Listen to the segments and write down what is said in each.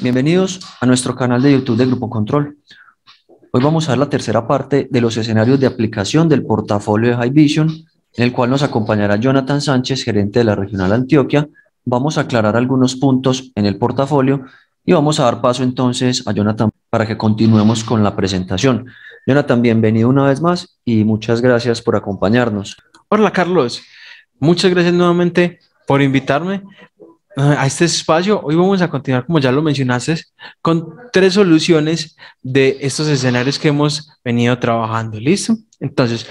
Bienvenidos a nuestro canal de YouTube de Grupo Control. Hoy vamos a ver la tercera parte de los escenarios de aplicación del portafolio de High Vision, en el cual nos acompañará Jonathan Sánchez, gerente de la Regional Antioquia. Vamos a aclarar algunos puntos en el portafolio y vamos a dar paso entonces a Jonathan para que continuemos con la presentación. Jonathan, bienvenido una vez más y muchas gracias por acompañarnos. Hola Carlos, muchas gracias nuevamente por invitarme a este espacio, hoy vamos a continuar, como ya lo mencionaste, con tres soluciones de estos escenarios que hemos venido trabajando. ¿Listo? Entonces,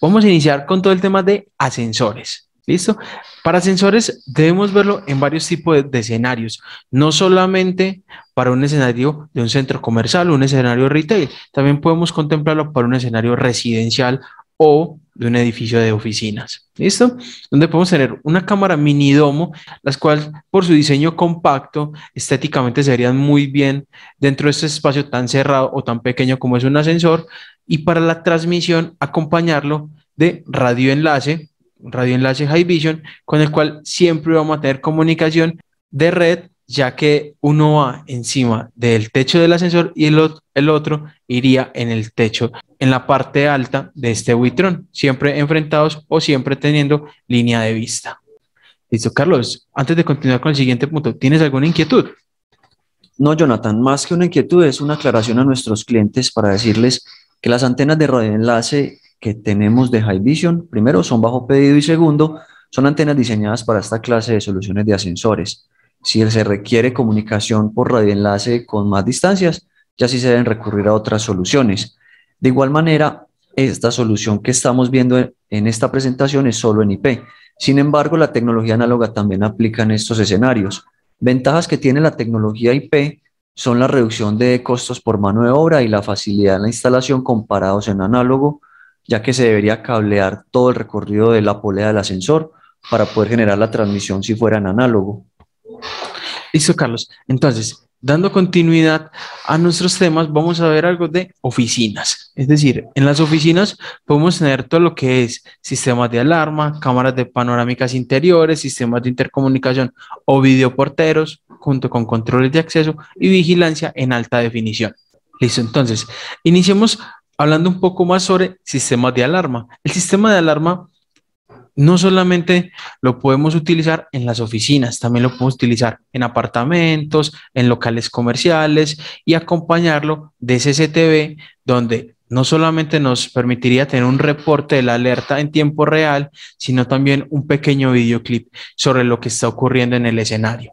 vamos a iniciar con todo el tema de ascensores. ¿Listo? Para ascensores debemos verlo en varios tipos de, escenarios, no solamente para un escenario de un centro comercial, un escenario retail, también podemos contemplarlo para un escenario residencial o de un edificio de oficinas. ¿Listo? Donde podemos tener una cámara mini domo, las cuales por su diseño compacto, estéticamente se verían muy bien dentro de este espacio tan cerrado o tan pequeño como es un ascensor. Y para la transmisión, acompañarlo de radioenlace, radioenlace High Vision, con el cual siempre vamos a tener comunicación de red ya que uno va encima del techo del ascensor y el, otro iría en el techo, en la parte alta de este buitrón, siempre enfrentados o siempre teniendo línea de vista. Listo, Carlos, antes de continuar con el siguiente punto, ¿tienes alguna inquietud? No, Jonathan, más que una inquietud es una aclaración a nuestros clientes para decirles que las antenas de radioenlace que tenemos de High Vision, primero, son bajo pedido y segundo, son antenas diseñadas para esta clase de soluciones de ascensores. Si se requiere comunicación por radioenlace con más distancias, ya sí se deben recurrir a otras soluciones. De igual manera, esta solución que estamos viendo en esta presentación es solo en IP. Sin embargo, la tecnología análoga también aplica en estos escenarios. Ventajas que tiene la tecnología IP son la reducción de costos por mano de obra y la facilidad en la instalación comparados en análogo, ya que se debería cablear todo el recorrido de la polea del ascensor para poder generar la transmisión si fuera en análogo. Listo, Carlos. Entonces, dando continuidad a nuestros temas, vamos a ver algo de oficinas. Es decir, en las oficinas podemos tener todo lo que es sistemas de alarma, cámaras de panorámicas interiores, sistemas de intercomunicación o videoporteros, junto con controles de acceso y vigilancia en alta definición. Listo, entonces, iniciemos hablando un poco más sobre sistemas de alarma. El sistema de alarma no solamente lo podemos utilizar en las oficinas, también lo podemos utilizar en apartamentos, en locales comerciales y acompañarlo de CCTV, donde no solamente nos permitiría tener un reporte de la alerta en tiempo real, sino también un pequeño videoclip sobre lo que está ocurriendo en el escenario.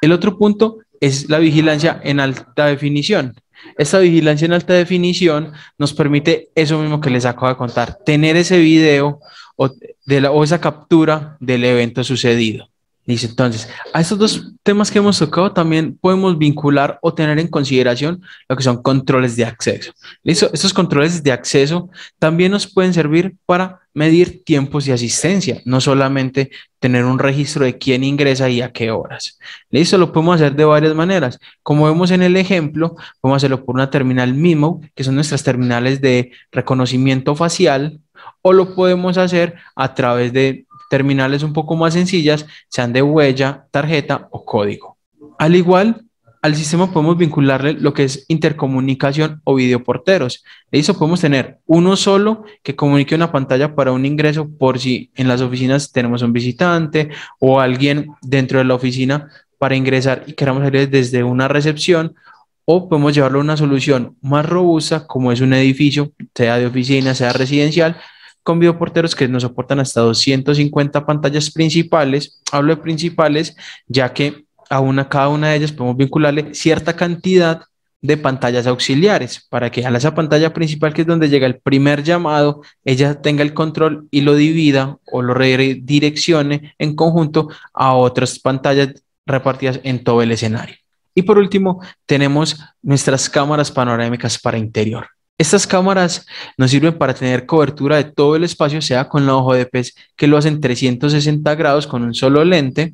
El otro punto es la vigilancia en alta definición. Esta vigilancia en alta definición nos permite eso mismo que les acabo de contar, tener ese video o, de la, o esa captura del evento sucedido. Dice entonces, a estos dos temas que hemos tocado también podemos vincular o tener en consideración lo que son controles de acceso. ¿Listo? Estos controles de acceso también nos pueden servir para medir tiempos de asistencia, no solamente tener un registro de quién ingresa y a qué horas. Listo, lo podemos hacer de varias maneras. Como vemos en el ejemplo, podemos hacerlo por una terminal MIMO, que son nuestras terminales de reconocimiento facial, o lo podemos hacer a través de terminales un poco más sencillas, sean de huella, tarjeta o código. Al igual, al sistema podemos vincularle lo que es intercomunicación o videoporteros. De eso podemos tener uno solo que comunique una pantalla para un ingreso por si en las oficinas tenemos un visitante o alguien dentro de la oficina para ingresar y queramos salir desde una recepción o podemos llevarlo a una solución más robusta como es un edificio, sea de oficina, sea residencial, con videoporteros que nos soportan hasta 250 pantallas principales. Hablo de principales, ya que a una, cada una de ellas podemos vincularle cierta cantidad de pantallas auxiliares para que a esa pantalla principal, que es donde llega el primer llamado, ella tenga el control y lo divida o lo redireccione en conjunto a otras pantallas repartidas en todo el escenario. Y por último, tenemos nuestras cámaras panorámicas para interior. Estas cámaras nos sirven para tener cobertura de todo el espacio, sea con la ojo de pez que lo hacen 360 grados con un solo lente,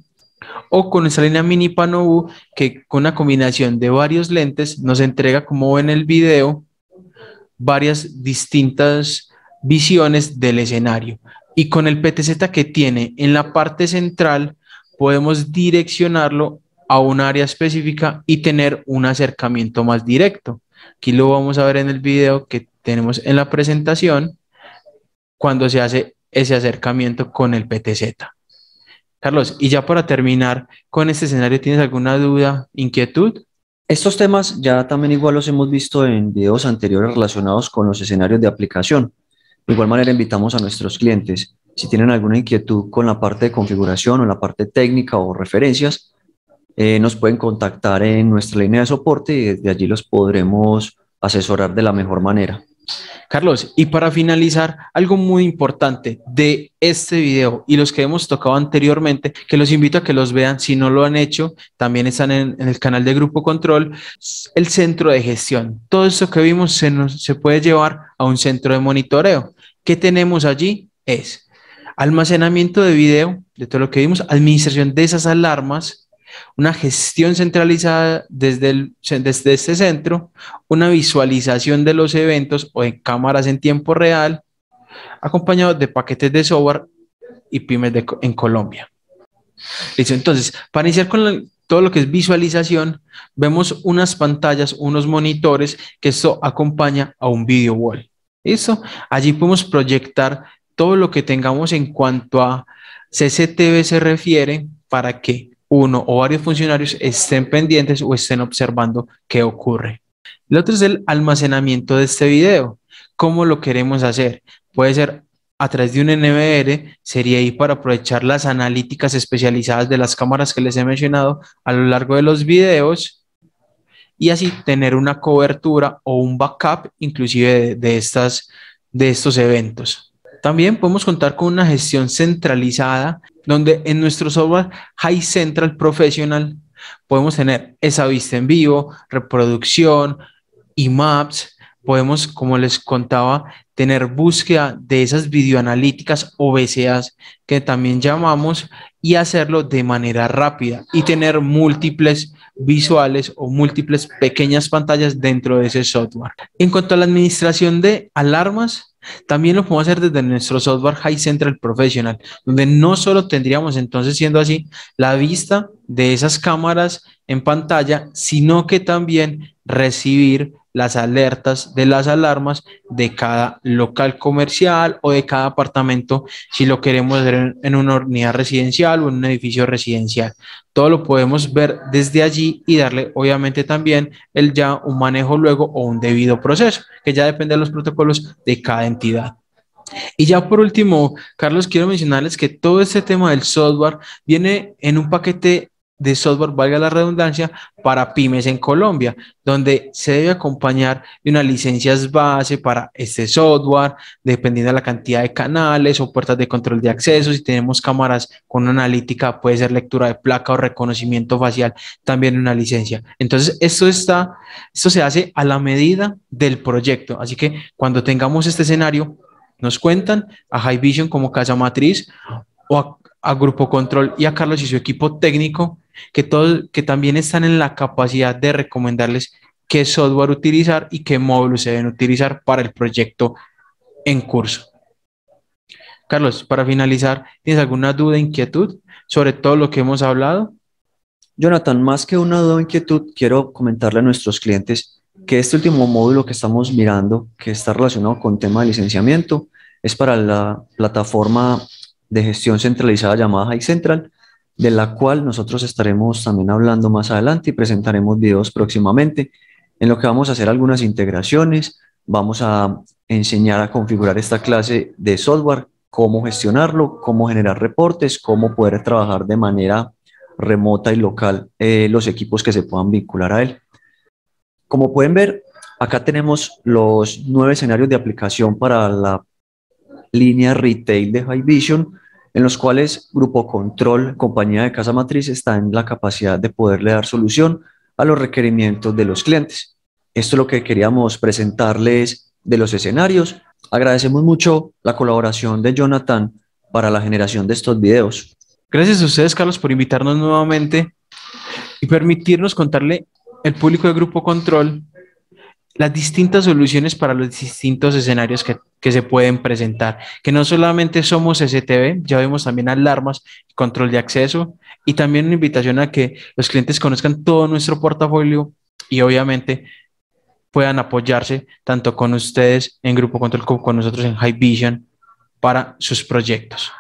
o con esta línea mini pano que con una combinación de varios lentes nos entrega, como en el video, varias distintas visiones del escenario. Y con el PTZ que tiene en la parte central, podemos direccionarlo a un área específica y tener un acercamiento más directo. Aquí lo vamos a ver en el video que tenemos en la presentación cuando se hace ese acercamiento con el PTZ. Carlos, y ya para terminar con este escenario, ¿tienes alguna duda, inquietud? Estos temas ya también igual los hemos visto en videos anteriores relacionados con los escenarios de aplicación. De igual manera, invitamos a nuestros clientes, si tienen alguna inquietud con la parte de configuración o la parte técnica o referencias, eh, nos pueden contactar en nuestra línea de soporte y desde allí los podremos asesorar de la mejor manera. Carlos, y para finalizar, algo muy importante de este video y los que hemos tocado anteriormente, que los invito a que los vean si no lo han hecho, también están en, el canal de Grupo Control, el centro de gestión. Todo esto que vimos se, se puede llevar a un centro de monitoreo. ¿Qué tenemos allí? Es almacenamiento de video de todo lo que vimos, administración de esas alarmas, una gestión centralizada desde, desde este centro, una visualización de los eventos o en cámaras en tiempo real, acompañado de paquetes de software y pymes en Colombia. entonces, para iniciar con todo lo que es visualización, vemos unas pantallas, unos monitores, que esto acompaña a un video wall. ¿Listo? Allí podemos proyectar todo lo que tengamos en cuanto a CCTV se refiere para que uno o varios funcionarios estén pendientes o estén observando qué ocurre. El otro es el almacenamiento de este video. ¿Cómo lo queremos hacer? Puede ser a través de un NVR, sería ahí para aprovechar las analíticas especializadas de las cámaras que les he mencionado a lo largo de los videos y así tener una cobertura o un backup inclusive de estas, de estos eventos. También podemos contar con una gestión centralizada, donde en nuestro software High Central Professional podemos tener esa vista en vivo, reproducción, y maps. Podemos, como les contaba, tener búsqueda de esas videoanalíticas o que también llamamos y hacerlo de manera rápida y tener múltiples visuales o múltiples pequeñas pantallas dentro de ese software. En cuanto a la administración de alarmas, también lo podemos hacer desde nuestro software High Central Professional, donde no solo tendríamos entonces, siendo así, la vista de esas cámaras en pantalla, sino que también recibir las alertas de las alarmas de cada local comercial o de cada apartamento si lo queremos ver en, una unidad residencial o en un edificio residencial. Todo lo podemos ver desde allí y darle obviamente también el ya un manejo luego o un debido proceso, que ya depende de los protocolos de cada entidad. Y ya por último, Carlos, quiero mencionarles que todo este tema del software viene en un paquete de software, valga la redundancia, para pymes en Colombia, donde se debe acompañar de una licencias base para este software, dependiendo de la cantidad de canales o puertas de control de acceso. Si tenemos cámaras con analítica, puede ser lectura de placa o reconocimiento facial, también una licencia. Entonces, esto está, esto se hace a la medida del proyecto. Así que cuando tengamos este escenario, nos cuentan a High Vision como casa matriz o a Grupo Control y a Carlos y su equipo técnico que, también están en la capacidad de recomendarles qué software utilizar y qué módulos se deben utilizar para el proyecto en curso. Carlos, para finalizar, ¿tienes alguna duda, inquietud sobre todo lo que hemos hablado? Jonathan, más que una duda o inquietud, quiero comentarle a nuestros clientes que este último módulo que estamos mirando, que está relacionado con tema de licenciamiento, es para la plataforma de gestión centralizada llamada High Central, de la cual nosotros estaremos también hablando más adelante y presentaremos videos próximamente en lo que vamos a hacer algunas integraciones, vamos a enseñar a configurar esta clase de software, cómo gestionarlo, cómo generar reportes, cómo poder trabajar de manera remota y local eh, los equipos que se puedan vincular a él. Como pueden ver, acá tenemos los nueve escenarios de aplicación para la línea retail de High Vision en los cuales Grupo Control, compañía de casa matriz, está en la capacidad de poderle dar solución a los requerimientos de los clientes. Esto es lo que queríamos presentarles de los escenarios. Agradecemos mucho la colaboración de Jonathan para la generación de estos videos. Gracias a ustedes, Carlos, por invitarnos nuevamente y permitirnos contarle al público de Grupo Control las distintas soluciones para los distintos escenarios que, que, se pueden presentar, que no solamente somos STB, ya vemos también alarmas, control de acceso y también una invitación a que los clientes conozcan todo nuestro portafolio y obviamente puedan apoyarse tanto con ustedes en Grupo Control como con nosotros en High Vision para sus proyectos.